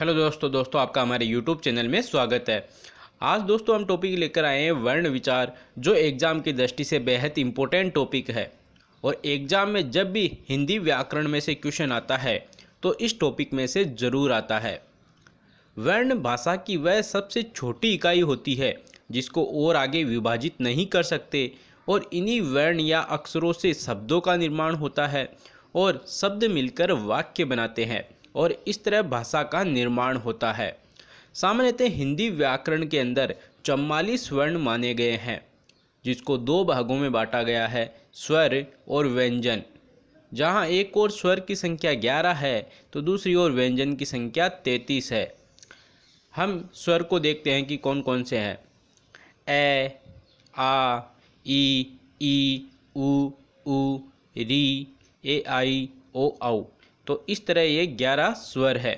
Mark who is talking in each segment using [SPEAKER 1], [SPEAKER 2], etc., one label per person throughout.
[SPEAKER 1] hello दोस्तों दोस्तों आपका हमारे यूट्यूब चैनल में स्वागत है आज दोस्तों हम टॉपिक लेकर आए हैं वर्ण विचार जो एग्ज़ाम की दृष्टि से बेहद इम्पोर्टेंट टॉपिक है और एग्ज़ाम में जब भी हिंदी व्याकरण में से क्वेश्चन आता है तो इस टॉपिक में से ज़रूर आता है वर्ण भाषा की वह सबसे छोटी इकाई होती है जिसको और आगे विभाजित नहीं कर सकते और इन्हीं वर्ण या अक्षरों से शब्दों का निर्माण होता है और शब्द मिलकर वाक्य बनाते हैं और इस तरह भाषा का निर्माण होता है सामान्यतः हिंदी व्याकरण के अंदर चम्वालीस वर्ण माने गए हैं जिसको दो भागों में बांटा गया है स्वर और व्यंजन जहाँ एक और स्वर की संख्या ग्यारह है तो दूसरी ओर व्यंजन की संख्या तैंतीस है हम स्वर को देखते हैं कि कौन कौन से हैं ए आ ई ई उ री ए आई ओ औ तो इस तरह ये ग्यारह स्वर है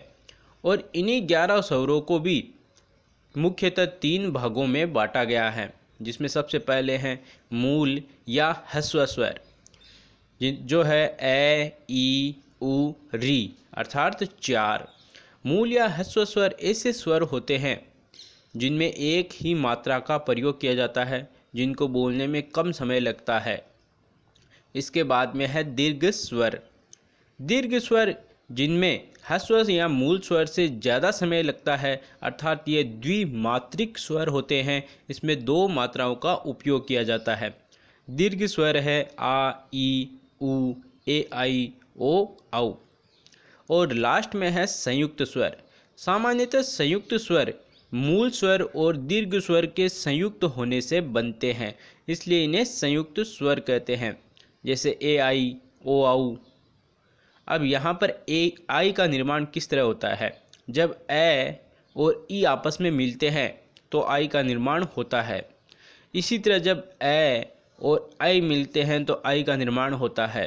[SPEAKER 1] और इन्हीं ग्यारह स्वरों को भी मुख्यतः तीन भागों में बांटा गया है जिसमें सबसे पहले हैं मूल या हस्व स्वर जो है ए ई उ री अर्थात चार मूल या हस्व स्वर ऐसे स्वर होते हैं जिनमें एक ही मात्रा का प्रयोग किया जाता है जिनको बोलने में कम समय लगता है इसके बाद में है दीर्घ स्वर दीर्घ स्वर जिनमें हस्वर या मूल स्वर से ज़्यादा समय लगता है अर्थात ये द्विमात्रिक स्वर होते हैं इसमें दो मात्राओं का उपयोग किया जाता है दीर्घ स्वर है आ ई ऊ ए आई ओ औ और लास्ट में है संयुक्त स्वर सामान्यतः संयुक्त स्वर मूल स्वर और दीर्घ स्वर के संयुक्त होने से बनते हैं इसलिए इन्हें संयुक्त स्वर कहते हैं जैसे ए आई ओ आऊ अब यहाँ पर ए आई का निर्माण किस तरह होता है जब ए और ई आपस में मिलते हैं तो आई का निर्माण होता है इसी तरह जब ए और आई मिलते हैं तो आई का निर्माण होता है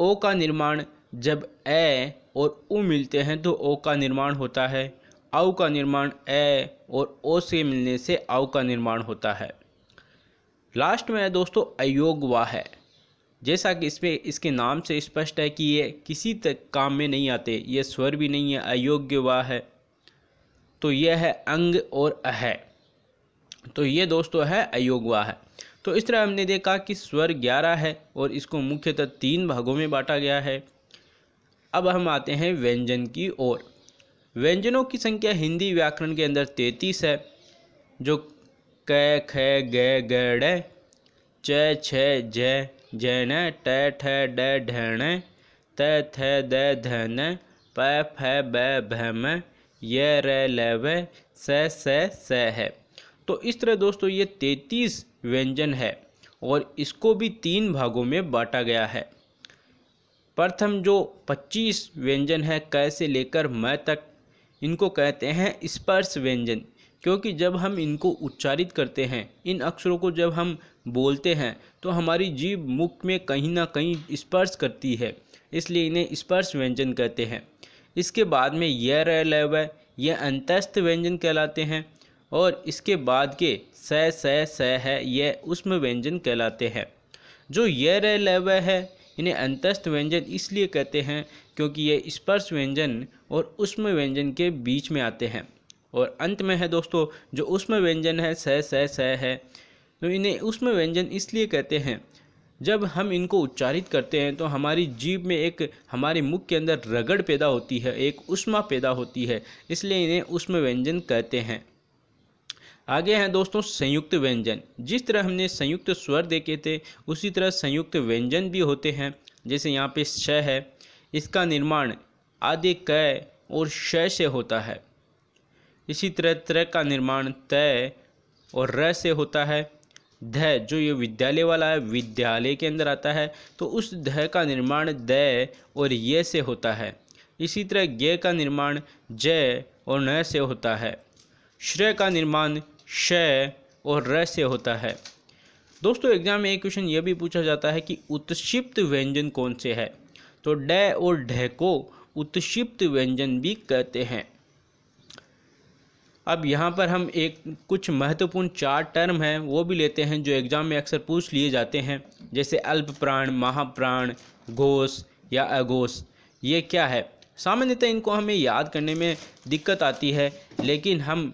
[SPEAKER 1] ओ का निर्माण जब ए और उ मिलते हैं तो ओ का निर्माण होता है आउ का निर्माण ए और ओ से मिलने से आउ का निर्माण होता है लास्ट में दोस्तों अयोग वाह है जैसा कि इसमें इसके नाम से स्पष्ट है कि ये किसी तक काम में नहीं आते ये स्वर भी नहीं है अयोग्य वाह है तो यह है अंग और अह तो ये दोस्तों है अयोग व है तो इस तरह हमने देखा कि स्वर ग्यारह है और इसको मुख्यतः तीन भागों में बांटा गया है अब हम आते हैं व्यंजन की ओर व्यंजनों की संख्या हिंदी व्याकरण के अंदर तैतीस है जो क ख ग ड च छ जन ट ठ ड ढण त थ द धन प फ ब भम य र लव स स स है तो इस तरह दोस्तों ये तैतीस व्यंजन है और इसको भी तीन भागों में बांटा गया है प्रथम जो पच्चीस व्यंजन है क से लेकर म तक इनको कहते हैं स्पर्श व्यंजन क्योंकि जब हम इनको उच्चारित करते हैं इन अक्षरों को जब हम बोलते हैं तो हमारी जीव मुख में कहीं ना कहीं स्पर्श करती है इसलिए इन्हें स्पर्श व्यंजन कहते हैं इसके बाद में यह र ल व ये अंतस्थ व्यंजन कहलाते हैं और इसके बाद के स स स है ये उष्म व्यंजन कहलाते हैं जो यह र ल व है इन्हें अंतस्थ व्यंजन इसलिए कहते हैं क्योंकि ये स्पर्श व्यंजन और उष्म व्यंजन के बीच में आते हैं और अंत में है दोस्तों जो उसमें व्यंजन है स स स है तो इन्हें उसमें व्यंजन इसलिए कहते हैं जब हम इनको उच्चारित करते हैं तो हमारी जीव में एक हमारे मुख के अंदर रगड़ पैदा होती है एक उष्मा पैदा होती है इसलिए इन्हें उष्म व्यंजन कहते हैं आगे हैं दोस्तों संयुक्त व्यंजन जिस तरह हमने संयुक्त स्वर देखे थे उसी तरह संयुक्त व्यंजन भी होते हैं जैसे यहाँ पे श है इसका निर्माण आदि कय और श से होता है इसी तरह तरह का निर्माण तय और र से होता है ध जो ये विद्यालय वाला है विद्यालय के अंदर आता है तो उस ध का निर्माण द और ये से होता है इसी तरह गे का निर्माण जय और न से होता है श्रेय का निर्माण श और र से होता है दोस्तों एग्जाम में एक क्वेश्चन यह भी पूछा जाता है कि उत्क्षिप्त व्यंजन कौन से है तो ड और ढ को उत्क्षिप्त व्यंजन भी कहते हैं अब यहाँ पर हम एक कुछ महत्वपूर्ण चार टर्म हैं वो भी लेते हैं जो एग्ज़ाम में अक्सर पूछ लिए जाते हैं जैसे अल्प प्राण महाप्राण घोष या अघोष ये क्या है सामान्यतः इनको हमें याद करने में दिक्कत आती है लेकिन हम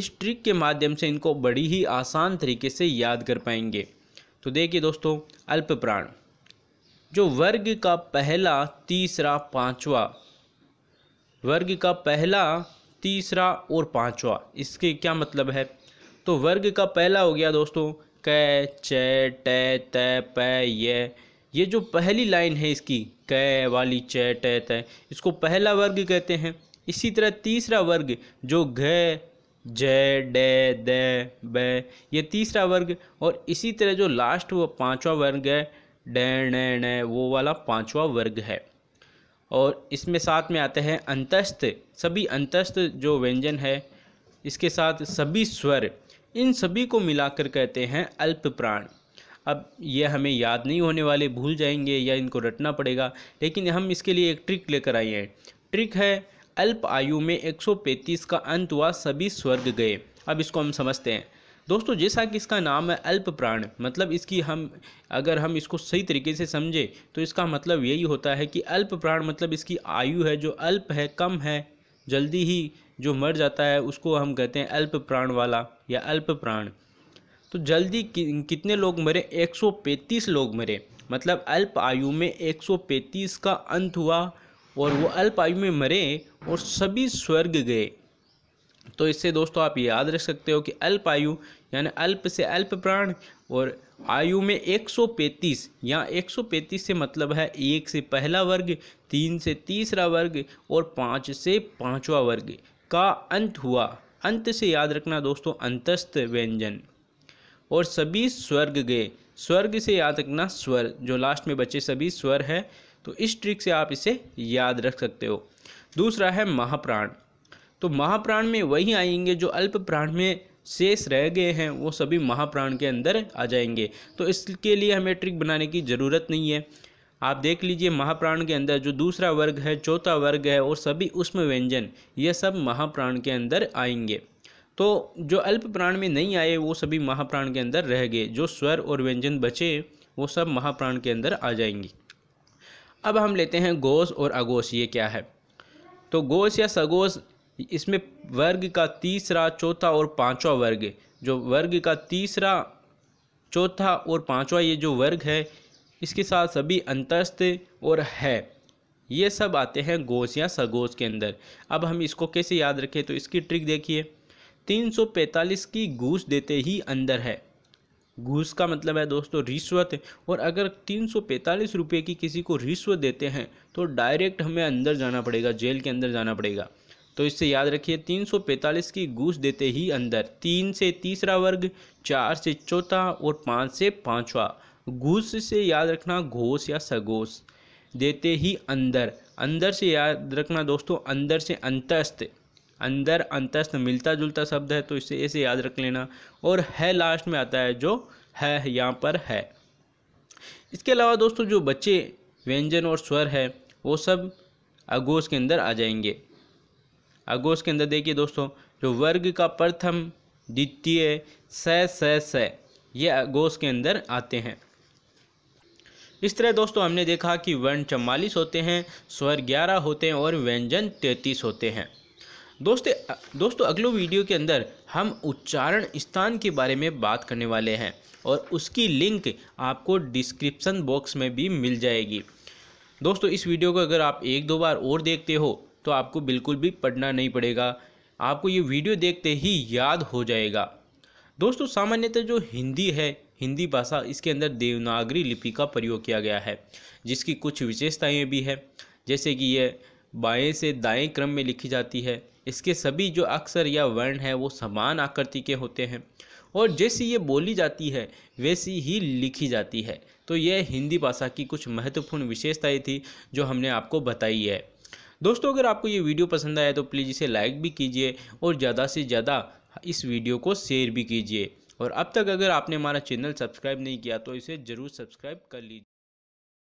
[SPEAKER 1] इस ट्रिक के माध्यम से इनको बड़ी ही आसान तरीके से याद कर पाएंगे तो देखिए दोस्तों अल्प प्राण जो वर्ग का पहला तीसरा पांचवा वर्ग का पहला तीसरा और पांचवा इसके क्या मतलब है तो वर्ग का पहला हो गया दोस्तों क च ट त प य ये जो पहली लाइन है इसकी क वाली च ट त इसको पहला वर्ग कहते हैं इसी तरह तीसरा वर्ग जो घ ज ड द ब ये तीसरा वर्ग और इसी तरह जो लास्ट वो पांचवा वर्ग है ड ण वो वाला पांचवा वर्ग है और इसमें साथ में आते हैं अंतस्थ सभी अंतस्थ जो व्यंजन है इसके साथ सभी स्वर इन सभी को मिलाकर कहते हैं अल्प प्राण अब यह हमें याद नहीं होने वाले भूल जाएंगे या इनको रटना पड़ेगा लेकिन हम इसके लिए एक ट्रिक लेकर आए हैं ट्रिक है अल्प आयु में 135 का अंत हुआ सभी स्वर्ग गए अब इसको हम समझते हैं दोस्तों जैसा कि इसका नाम है अल्प प्राण मतलब इसकी हम अगर हम इसको सही तरीके से समझे तो इसका मतलब यही होता है कि अल्प प्राण मतलब इसकी आयु है जो अल्प है कम है जल्दी ही जो मर जाता है उसको हम कहते हैं अल्प प्राण वाला या अल्प प्राण तो जल्दी कि, कितने लोग मरे 135 लोग मरे मतलब अल्प आयु में 135 का अंत हुआ और वो अल्प आयु में मरे और सभी स्वर्ग गए तो इससे दोस्तों आप याद रख सकते हो कि अल्प आयु यानी अल्प से अल्प प्राण और आयु में 135 या 135 से मतलब है एक से पहला वर्ग तीन से तीसरा वर्ग और पाँच से पाँचवा वर्ग का अंत हुआ अंत से याद रखना दोस्तों अंतस्थ व्यंजन और सभी स्वर्ग गए स्वर्ग से याद रखना स्वर जो लास्ट में बचे सभी स्वर है तो इस ट्रिक से आप इसे याद रख सकते हो दूसरा है महाप्राण तो महाप्राण में वही आएंगे जो अल्प प्राण में शेष रह गए हैं वो सभी महाप्राण के अंदर आ जाएंगे तो इसके लिए हमें ट्रिक बनाने की ज़रूरत नहीं है आप देख लीजिए महाप्राण के अंदर जो दूसरा वर्ग है चौथा वर्ग है और सभी उष्म व्यंजन ये सब महाप्राण के अंदर आएंगे तो जो अल्प प्राण में नहीं आए वो सभी महाप्राण के अंदर रह गए जो स्वर और व्यंजन बचे वो सब महाप्राण के अंदर आ जाएंगे अब हम लेते हैं गोश और अगोश ये क्या है तो गोश या सगोश इसमें वर्ग का तीसरा चौथा और पांचवा वर्ग जो वर्ग का तीसरा चौथा और पांचवा ये जो वर्ग है इसके साथ सभी अंतस्थ और है ये सब आते हैं गोश या सगोश के अंदर अब हम इसको कैसे याद रखें तो इसकी ट्रिक देखिए 345 की घूस देते ही अंदर है घूस का मतलब है दोस्तों रिश्वत और अगर तीन सौ पैंतालीस रुपये की किसी को रिश्वत देते हैं तो डायरेक्ट हमें अंदर जाना पड़ेगा जेल के अंदर जाना पड़ेगा तो इससे याद रखिए 345 की घूस देते ही अंदर तीन से तीसरा वर्ग चार से चौथा और पाँच से पाँचवा घूस से याद रखना घोष या सगोश देते ही अंदर अंदर से याद रखना दोस्तों अंदर से अंतस्त अंदर अंतस्त मिलता जुलता शब्द है तो इसे ऐसे याद रख लेना और है लास्ट में आता है जो है यहाँ पर है इसके अलावा दोस्तों जो बच्चे व्यंजन और स्वर है वो सब अगोश के अंदर आ जाएंगे अगोश के अंदर देखिए दोस्तों जो वर्ग का प्रथम द्वितीय स स स ये अगोश के अंदर आते हैं इस तरह दोस्तों हमने देखा कि वर्ण चवालीस होते हैं स्वर ग्यारह होते हैं और व्यंजन तैंतीस होते हैं दोस्तों दोस्तों अगलो वीडियो के अंदर हम उच्चारण स्थान के बारे में बात करने वाले हैं और उसकी लिंक आपको डिस्क्रिप्शन बॉक्स में भी मिल जाएगी दोस्तों इस वीडियो को अगर आप एक दो बार और देखते हो तो आपको बिल्कुल भी पढ़ना नहीं पड़ेगा आपको ये वीडियो देखते ही याद हो जाएगा दोस्तों सामान्यतः जो हिंदी है हिंदी भाषा इसके अंदर देवनागरी लिपि का प्रयोग किया गया है जिसकी कुछ विशेषताएँ भी हैं जैसे कि यह बाएँ से दाएँ क्रम में लिखी जाती है इसके सभी जो अक्षर या वर्ण हैं वो समान आकृति के होते हैं और जैसी ये बोली जाती है वैसी ही लिखी जाती है तो यह हिंदी भाषा की कुछ महत्वपूर्ण विशेषताएं थी जो हमने आपको बताई है दोस्तों अगर आपको ये वीडियो पसंद आया तो प्लीज़ इसे लाइक भी कीजिए और ज़्यादा से ज़्यादा इस वीडियो को शेयर भी कीजिए और अब तक अगर आपने हमारा चैनल सब्सक्राइब नहीं किया तो इसे ज़रूर सब्सक्राइब कर लीजिए